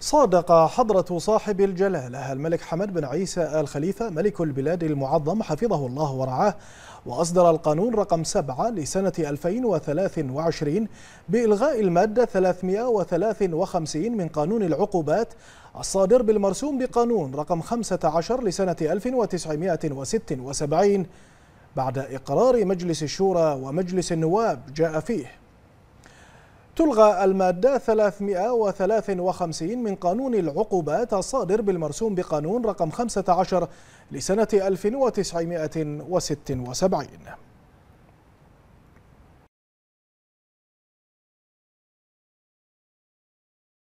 صادق حضرة صاحب الجلالة الملك حمد بن عيسى آل خليفة ملك البلاد المعظم حفظه الله ورعاه وأصدر القانون رقم 7 لسنة 2023 بإلغاء المادة 353 من قانون العقوبات الصادر بالمرسوم بقانون رقم 15 لسنة 1976 بعد إقرار مجلس الشورى ومجلس النواب جاء فيه تلغى المادة 353 من قانون العقوبات الصادر بالمرسوم بقانون رقم 15 لسنة 1976